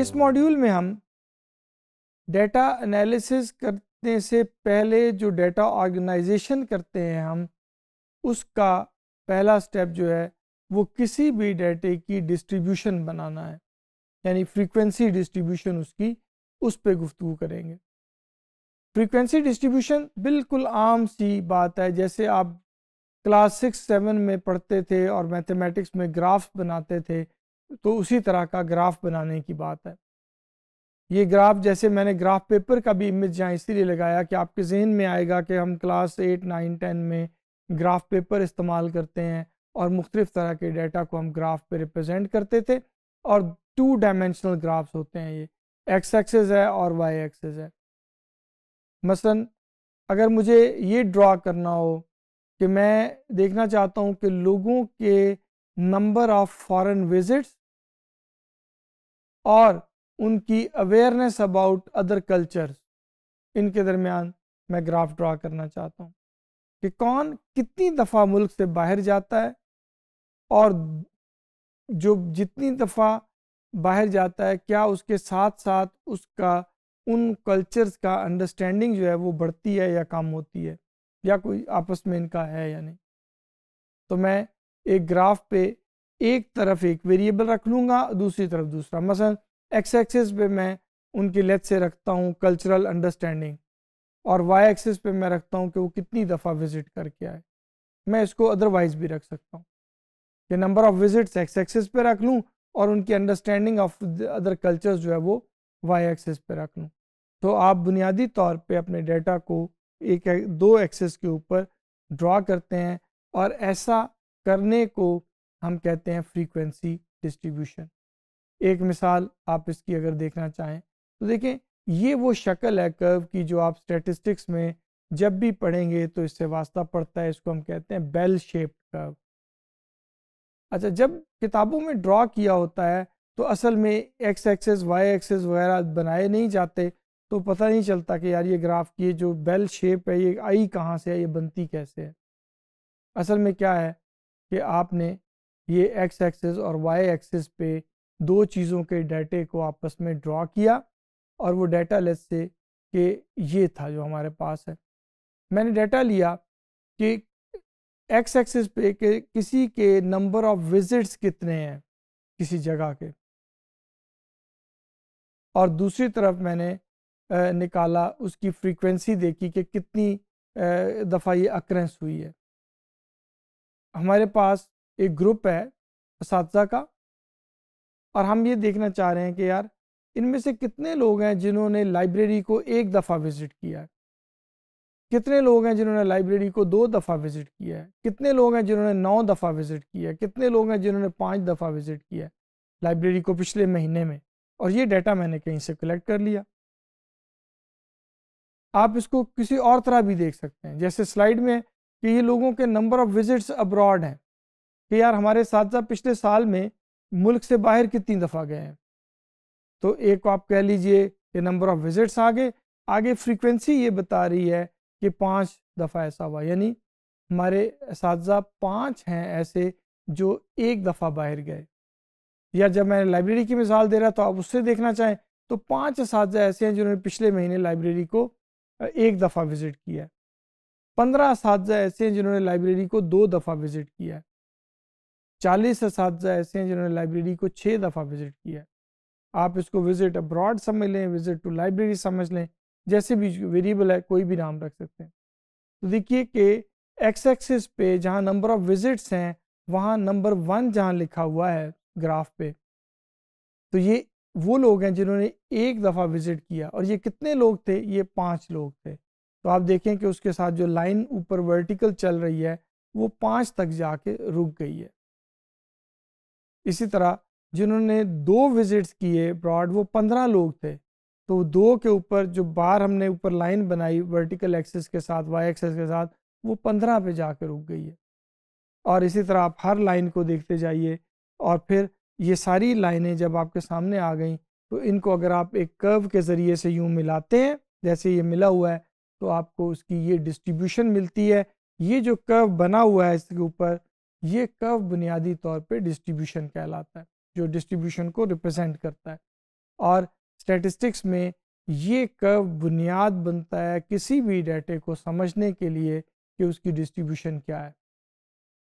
इस मॉड्यूल में हम डेटा एनालिसिस करने से पहले जो डेटा ऑर्गेनाइजेशन करते हैं हम उसका पहला स्टेप जो है वो किसी भी डेटे की डिस्ट्रीब्यूशन बनाना है यानी फ्रीक्वेंसी डिस्ट्रीब्यूशन उसकी उस पर गुफ्तु करेंगे फ्रीक्वेंसी डिस्ट्रीब्यूशन बिल्कुल आम सी बात है जैसे आप क्लास सिक्स सेवन में पढ़ते थे और मैथमेटिक्स में ग्राफ्स बनाते थे तो उसी तरह का ग्राफ बनाने की बात है ये ग्राफ जैसे मैंने ग्राफ पेपर का भी इमेज यहाँ इसीलिए लगाया कि आपके जहन में आएगा कि हम क्लास एट नाइन टेन में ग्राफ पेपर इस्तेमाल करते हैं और मुख्तलिफ़ तरह के डाटा को हम ग्राफ पे रिप्रेजेंट करते थे और टू डायमेंशनल ग्राफ्स होते हैं ये एक्स एक्सेस है और वाई एक्सेस है मसलन अगर मुझे ये ड्रा करना हो कि मैं देखना चाहता हूँ कि लोगों के नंबर ऑफ़ फॉरेन विजिट्स और उनकी अवेयरनेस अबाउट अदर कल्चर्स इनके दरमियान मैं ग्राफ ड्रा करना चाहता हूँ कि कौन कितनी दफ़ा मुल्क से बाहर जाता है और जो जितनी दफ़ा बाहर जाता है क्या उसके साथ साथ उसका उन कल्चर्स का अंडरस्टैंडिंग जो है वो बढ़ती है या कम होती है या कोई आपस में इनका है या नहीं तो मैं एक ग्राफ पे एक तरफ एक वेरिएबल रख लूँगा दूसरी तरफ दूसरा मसल एक्स एक्सिस पे मैं उनकी लेथ से रखता हूँ कल्चरल अंडरस्टैंडिंग और वाई एक्सिस पे मैं रखता हूँ कि वो कितनी दफ़ा विज़िट करके आए मैं इसको अदरवाइज भी रख सकता हूँ कि number of visits X axis पे रख लूँ और उनकी अंडरस्टैंडिंग ऑफ अदर कल्चर्स जो है वो वाई एक्सिस पे रख लूँ तो आप बुनियादी तौर पे अपने डेटा को एक दो एक्सेस के ऊपर ड्रा करते हैं और ऐसा करने को हम कहते हैं फ्रीक्वेंसी डिस्ट्रीब्यूशन एक मिसाल आप इसकी अगर देखना चाहें तो देखें ये वो शक्ल है कर्व की जो आप स्टेटिस्टिक्स में जब भी पढ़ेंगे तो इससे वास्ता पड़ता है इसको हम कहते हैं बेल शेप्ड कर्व अच्छा जब किताबों में ड्रॉ किया होता है तो असल में एक्स एक्सेस वाई एक्सेस वगैरह बनाए नहीं जाते तो पता नहीं चलता कि यार ये ग्राफ की जो बेल शेप है ये आई कहाँ से है ये बनती कैसे है असल में क्या है कि आपने ये एक्स एक्सिस और वाई एक्सिस पे दो चीज़ों के डाटे को आपस में ड्रॉ किया और वो डाटा लेस से कि ये था जो हमारे पास है मैंने डाटा लिया कि एक्स एक्सिस पे के किसी के नंबर ऑफ विजिट्स कितने हैं किसी जगह के और दूसरी तरफ मैंने निकाला उसकी फ्रीक्वेंसी देखी कि कितनी दफ़ा ये अक्रेंस हुई है हमारे पास एक ग्रुप है इस का और हम ये देखना चाह रहे हैं कि यार इनमें से कितने लोग हैं जिन्होंने लाइब्रेरी को एक दफ़ा विज़िट किया है कितने लोग हैं जिन्होंने लाइब्रेरी को दो दफ़ा विज़िट किया है कितने लोग हैं जिन्होंने नौ दफ़ा विज़िट किया है कितने लोग हैं जिन्होंने पाँच दफ़ा विज़िट किया है लाइब्रेरी को पिछले महीने में और ये डाटा मैंने कहीं से कलेक्ट कर लिया आप इसको किसी और तरह भी देख सकते हैं जैसे स्लाइड में कि ये लोगों के नंबर ऑफ़ विजिट्स अब्रॉड हैं कि यार हमारे साथ पिछले साल में मुल्क से बाहर कितनी दफ़ा गए हैं तो एक आप कह लीजिए कि नंबर ऑफ़ विजिट्स आगे आगे फ्रीक्वेंसी ये बता रही है कि पाँच दफ़ा ऐसा हुआ यानी हमारे इस पाँच हैं ऐसे जो एक दफ़ा बाहर गए या जब मैं लाइब्रेरी की मिसाल दे रहा तो आप उससे देखना चाहें तो पाँच इस ऐसे हैं जिन्होंने पिछले महीने लाइब्रेरी को एक दफ़ा विज़िट किया है पंद्रह इस ऐसे हैं जिन्होंने लाइब्रेरी को दो दफ़ा विज़िट किया है चालीस इस ऐसे हैं जिन्होंने लाइब्रेरी को छः दफ़ा विज़िट किया है आप इसको विज़िट अब्रॉड समझ लें विज़िट टू लाइब्रेरी समझ लें जैसे भी वेरिएबल है कोई भी नाम रख सकते हैं तो देखिए कि एक्स एक्सिस पे जहाँ नंबर ऑफ़ विज़िट्स हैं वहाँ नंबर वन जहाँ लिखा हुआ है ग्राफ पे तो ये वो लोग हैं जिन्होंने एक दफ़ा विज़िट किया और ये कितने लोग थे ये पाँच लोग थे तो आप देखें कि उसके साथ जो लाइन ऊपर वर्टिकल चल रही है वो पाँच तक जाके रुक गई है इसी तरह जिन्होंने दो विजिट्स किए ब्रॉड वो पंद्रह लोग थे तो दो के ऊपर जो बार हमने ऊपर लाइन बनाई वर्टिकल एक्सेस के साथ वाई एक्सेस के साथ वो पंद्रह पे कर रुक गई है और इसी तरह आप हर लाइन को देखते जाइए और फिर ये सारी लाइनें जब आपके सामने आ गई तो इनको अगर आप एक कर्व के ज़रिए से यूँ मिलाते हैं जैसे ये मिला हुआ है तो आपको उसकी ये डिस्ट्रीब्यूशन मिलती है ये जो कर्व बना हुआ है इसके ऊपर ये कर्व बुनियादी तौर पे डिस्ट्रीब्यूशन कहलाता है जो डिस्ट्रीब्यूशन को रिप्रेजेंट करता है और स्टैटिस्टिक्स में ये कर्व बुनियाद बनता है किसी भी डाटे को समझने के लिए कि उसकी डिस्ट्रीब्यूशन क्या है